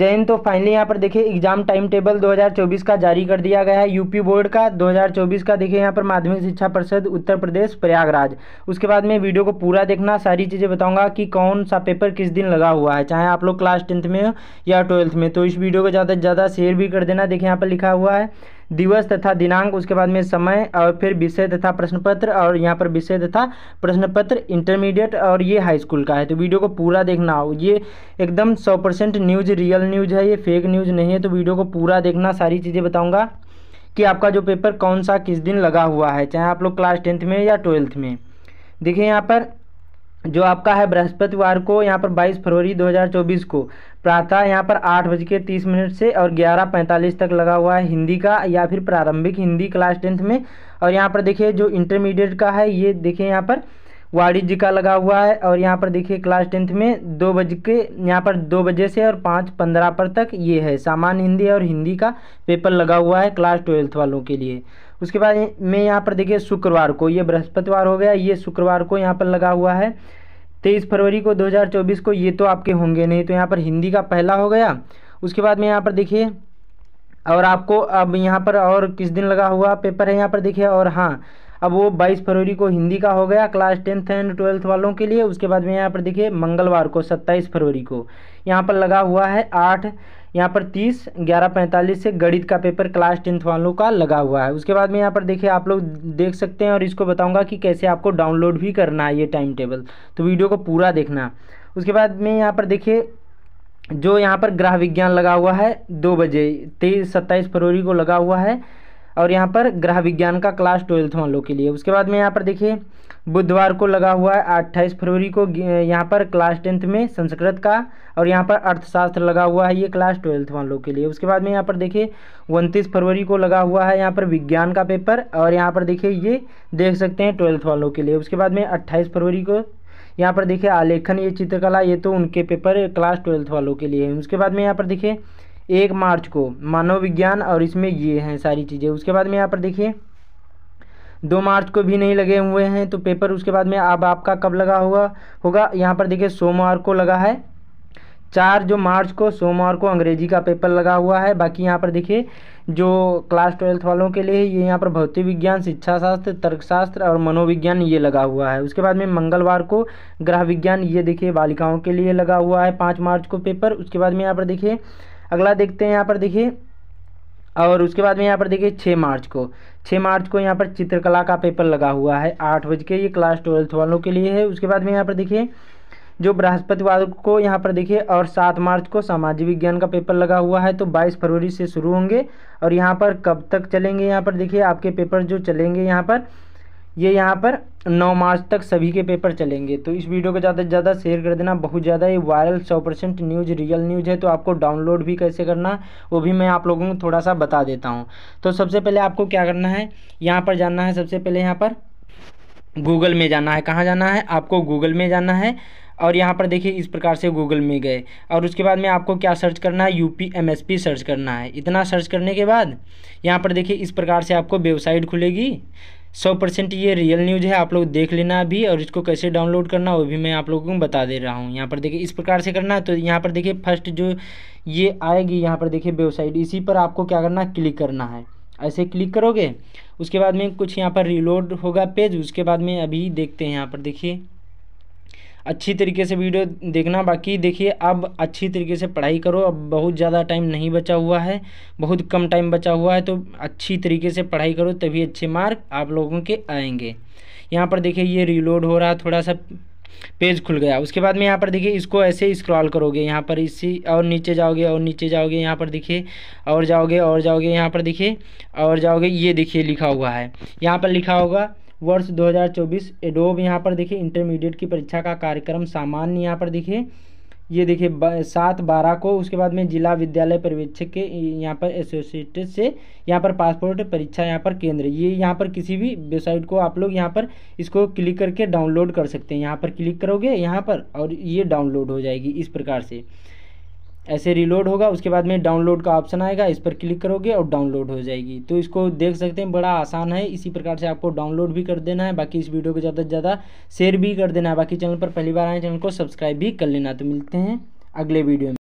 जैन तो फाइनली यहाँ पर देखिए एग्जाम टाइम टेबल 2024 का जारी कर दिया गया है यूपी बोर्ड का 2024 का देखिए यहाँ पर माध्यमिक शिक्षा परिषद उत्तर प्रदेश प्रयागराज उसके बाद में वीडियो को पूरा देखना सारी चीज़ें बताऊंगा कि कौन सा पेपर किस दिन लगा हुआ है चाहे आप लोग क्लास टेंथ में हो या ट्वेल्थ में तो इस वीडियो को ज़्यादा से ज़्यादा शेयर भी कर देना देखिए यहाँ पर लिखा हुआ है दिवस तथा दिनांक उसके बाद में समय और फिर विषय तथा प्रश्न पत्र और यहाँ पर विषय तथा प्रश्न पत्र इंटरमीडिएट और ये हाई स्कूल का है तो वीडियो को पूरा देखना हो ये एकदम सौ परसेंट न्यूज़ रियल न्यूज़ है ये फेक न्यूज़ नहीं है तो वीडियो को पूरा देखना सारी चीज़ें बताऊँगा कि आपका जो पेपर कौन सा किस दिन लगा हुआ है चाहे आप लोग क्लास टेंथ में या ट्वेल्थ में देखिए यहाँ पर जो आपका है बृहस्पतिवार को यहाँ पर 22 फरवरी 2024 को प्रातः यहाँ पर आठ बज के तीस मिनट से और ग्यारह पैंतालीस तक लगा हुआ है हिंदी का या फिर प्रारंभिक हिंदी क्लास टेंथ में और यहाँ पर देखिए जो इंटरमीडिएट का है ये देखिए यहाँ पर वाणिज्य का लगा हुआ है और यहाँ पर देखिए क्लास टेंथ में दो बज के यहाँ पर दो बजे से और पाँच पंद्रह पर तक ये है सामान्य हिंदी और हिंदी का पेपर लगा हुआ है क्लास ट्वेल्थ वालों के लिए उसके बाद में यहाँ पर देखिए शुक्रवार को ये बृहस्पतिवार हो गया ये शुक्रवार को यहाँ पर लगा हुआ है तेईस फरवरी को 2024 को ये तो आपके होंगे नहीं तो यहाँ पर हिंदी का पहला हो गया उसके बाद में यहाँ पर देखिए और आपको अब यहाँ पर और किस दिन लगा हुआ पेपर है यहाँ पर देखिए और हाँ अब वो 22 फरवरी को हिंदी का हो गया क्लास टेंथ एंड ट्वेल्थ वालों के लिए उसके बाद में यहाँ पर देखिए मंगलवार को 27 फरवरी को यहाँ पर लगा हुआ है आठ यहाँ पर तीस ग्यारह पैंतालीस से गणित का पेपर क्लास टेंथ वालों का लगा हुआ है उसके बाद में यहाँ पर देखिए आप लोग देख सकते हैं और इसको बताऊँगा कि कैसे आपको डाउनलोड भी करना है ये टाइम टेबल तो वीडियो को पूरा देखना उसके बाद में यहाँ पर देखिए जो यहाँ पर ग्रह विज्ञान लगा हुआ है दो बजे तेईस सत्ताईस फरवरी को लगा हुआ है और यहाँ पर ग्रह विज्ञान का क्लास ट्वेल्थ वालों के लिए उसके बाद में यहाँ पर देखिए बुधवार को लगा हुआ है अट्ठाईस फरवरी को यहाँ पर क्लास टेंथ में संस्कृत का और यहाँ पर अर्थशास्त्र लगा हुआ है ये क्लास ट्वेल्थ वालों के लिए उसके बाद में यहाँ पर देखिए उनतीस फरवरी को लगा हुआ है यहाँ पर विज्ञान का पेपर और यहाँ पर देखिए ये देख सकते हैं ट्वेल्थ वालों के लिए उसके बाद में अट्ठाईस फरवरी को यहाँ पर देखिए आलेखन ये चित्रकला ये तो उनके पेपर क्लास ट्वेल्थ वालों के लिए है उसके बाद में यहाँ पर देखिए एक मार्च को मनोविज्ञान और इसमें ये हैं सारी चीज़ें उसके बाद में यहाँ पर देखिए दो मार्च को भी नहीं लगे हुए हैं तो पेपर उसके बाद में अब आपका कब लगा हुआ होगा यहाँ पर देखिए सोमवार को लगा है चार जो मार्च को सोमवार को अंग्रेजी का पेपर लगा हुआ है बाकी यहाँ पर देखिए जो क्लास ट्वेल्थ वालों के लिए ये यहाँ पर भौतिक विज्ञान शिक्षा शास्त्र तर्कशास्त्र और मनोविज्ञान ये लगा हुआ है उसके बाद में मंगलवार को ग्रह विज्ञान ये देखिए बालिकाओं के लिए लगा हुआ है पाँच मार्च को पेपर उसके बाद में यहाँ पर देखिए अगला देखते हैं यहाँ पर देखिए और उसके बाद में यहाँ पर देखिए छः मार्च को छः मार्च को यहाँ पर चित्रकला का पेपर लगा हुआ है आठ बज के ये क्लास ट्वेल्थ वालों के लिए है उसके बाद में यहाँ पर देखिए जो बृहस्पतिवार को यहाँ पर देखिए और सात मार्च को सामाजिक विज्ञान का पेपर लगा हुआ है तो बाईस फरवरी से शुरू होंगे और यहाँ पर कब तक चलेंगे यहाँ पर देखिए आपके पेपर जो चलेंगे यहाँ पर ये यहाँ पर 9 मार्च तक सभी के पेपर चलेंगे तो इस वीडियो को ज़्यादा से ज़्यादा शेयर कर देना बहुत ज़्यादा ये viral 100 percent news real news है तो आपको डाउनलोड भी कैसे करना वो भी मैं आप लोगों को थोड़ा सा बता देता हूँ तो सबसे पहले आपको क्या करना है यहाँ पर जाना है सबसे पहले यहाँ पर गूगल में जाना है कहाँ जाना है आपको गूगल में जाना है और यहाँ पर देखिए इस प्रकार से गूगल में गए और उसके बाद में आपको क्या सर्च करना है U P M S P search करना है इतना सर्च करने के बाद यहाँ पर देखिए इस प्रकार से आपको वेबसाइट खुलेगी सौ परसेंट ये रियल न्यूज़ है आप लोग देख लेना अभी और इसको कैसे डाउनलोड करना वो भी मैं आप लोगों को बता दे रहा हूँ यहाँ पर देखिए इस प्रकार से करना है तो यहाँ पर देखिए फर्स्ट जो ये आएगी यहाँ पर देखिए वेबसाइट इसी पर आपको क्या करना है क्लिक करना है ऐसे क्लिक करोगे उसके बाद में कुछ यहाँ पर रिलोड होगा पेज उसके बाद में अभी देखते हैं यहाँ पर देखिए अच्छी तरीके से वीडियो देखना बाकी देखिए अब अच्छी तरीके से पढ़ाई करो अब बहुत ज़्यादा टाइम नहीं बचा हुआ है बहुत कम टाइम बचा हुआ है तो अच्छी तरीके से पढ़ाई करो तभी अच्छे मार्क आप लोगों के आएंगे यहाँ पर देखिए ये रिलोड हो रहा थोड़ा सा पेज खुल गया उसके बाद में यहाँ पर देखिए इसको ऐसे ही स्क्रॉल करोगे यहाँ पर इसी और नीचे जाओगे और नीचे जाओगे यहाँ पर देखिए और जाओगे और जाओगे यहाँ पर देखिए और जाओगे ये देखिए लिखा हुआ है यहाँ पर लिखा होगा वर्ष 2024 एडोब यहाँ पर देखिए इंटरमीडिएट की परीक्षा का कार्यक्रम सामान्य यहाँ पर देखिए ये देखिए सात बारह को उसके बाद में जिला विद्यालय पर्यवेक्षक के यहाँ पर एसोसिएटेड से यहाँ पर पासपोर्ट परीक्षा यहाँ पर केंद्र ये यहाँ पर किसी भी वेबसाइट को आप लोग यहाँ पर इसको क्लिक करके डाउनलोड कर सकते हैं यहाँ पर क्लिक करोगे यहाँ पर और ये डाउनलोड हो जाएगी इस प्रकार से ऐसे रिलोड होगा उसके बाद में डाउनलोड का ऑप्शन आएगा इस पर क्लिक करोगे और डाउनलोड हो जाएगी तो इसको देख सकते हैं बड़ा आसान है इसी प्रकार से आपको डाउनलोड भी कर देना है बाकी इस वीडियो को ज़्यादा से ज़्यादा शेयर भी कर देना है बाकी चैनल पर पहली बार आए चैनल को सब्सक्राइब भी कर लेना तो मिलते हैं अगले वीडियो में